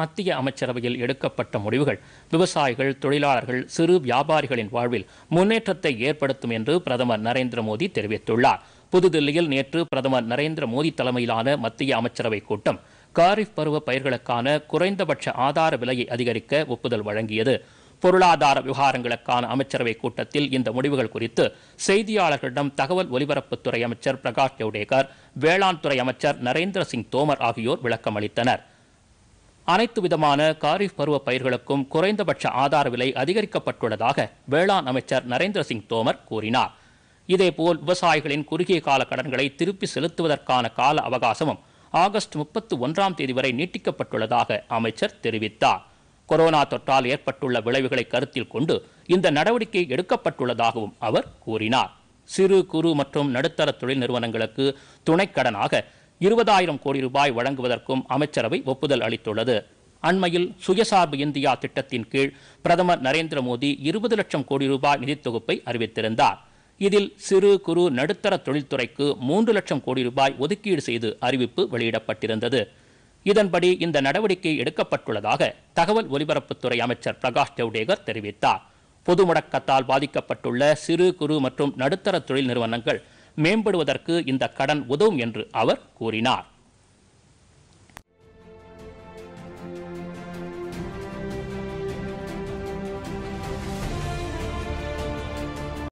மத்திய அமைச்சரவையில் எடுக்கப்பட்ட முடிவுகள் விவசாயிகள் தொழிலாளர்கள் சிறு வியாபாரிகளின் வாழ்வில் முன்னேற்றத்தை ஏற்படுத்தும் என்று பிரதமர் நரேந்திர மோடி தெரிவித்துள்ளார் புதுதில்லியில் நேற்று பிரதமர் நரேந்திர மோடி தலைமையிலான மத்திய அமைச்சரவை கூட்டம் காரிஃப் பருவ பயிர்களுக்கான குறைந்தபட்ச ஆதார விலையை அதிகரிக்க ஒப்புதல் வழங்கியது பொருளாதார விவகாரங்களுக்கான அமைச்சரவை கூட்டத்தில் இந்த முடிவுகள் குறித்து செய்தியாளர்களிடம் தகவல் ஒலிபரப்புத்துறை அமைச்சர் பிரகாஷ் ஜவ்டேகர் வேளாண் துறை அமைச்சர் நரேந்திர சிங் தோமர் ஆகியோர் விளக்கம் அளித்தனா் அனைத்து விதமான காரிஃப் பருவ பயிர்களுக்கும் குறைந்தபட்ச ஆதார விலை அதிகரிக்கப்பட்டுள்ளதாக வேளாண் அமைச்சர் நரேந்திர சிங் தோமர் கூறினார் இதேபோல் விவசாயிகளின் குறுகிய கால கடன்களை திருப்பி செலுத்துவதற்கான கால அவகாசமும் ஆகஸ்ட் முப்பத்து ஒன்றாம் தேதி வரை நீட்டிக்கப்பட்டுள்ளதாக அமைச்சர் தெரிவித்தார் கொரோனா தொற்றால் ஏற்பட்டுள்ள விளைவுகளை கருத்தில் கொண்டு இந்த நடவடிக்கை எடுக்கப்பட்டுள்ளதாகவும் அவர் கூறினார் சிறு குறு மற்றும் நடுத்தர தொழில் நிறுவனங்களுக்கு துணைக்கடனாக இருபதாயிரம் கோடி ரூபாய் வழங்குவதற்கும் அமைச்சரவை ஒப்புதல் அளித்துள்ளது அண்மையில் சுயசார்பு இந்தியா திட்டத்தின் கீழ் பிரதமர் நரேந்திர மோடி இருபது லட்சம் கோடி ரூபாய் நிதித்தொகுப்பை அறிவித்திருந்தார் இதில் சிறு குறு நடுத்தர தொழில்துறைக்கு மூன்று லட்சம் கோடி ரூபாய் ஒதுக்கீடு செய்து அறிவிப்பு வெளியிடப்பட்டிருந்தது இதன்படி இந்த நடவடிக்கை எடுக்கப்பட்டுள்ளதாக தகவல் ஒலிபரப்புத்துறை அமைச்சர் பிரகாஷ் ஜவ்டேகர் தெரிவித்தார் பொது முடக்கத்தால் பாதிக்கப்பட்டுள்ள சிறு குறு மற்றும் நடுத்தர தொழில் நிறுவனங்கள் மேம்படுவதற்கு இந்த கடன் உதவும் என்று அவர் கூறினார்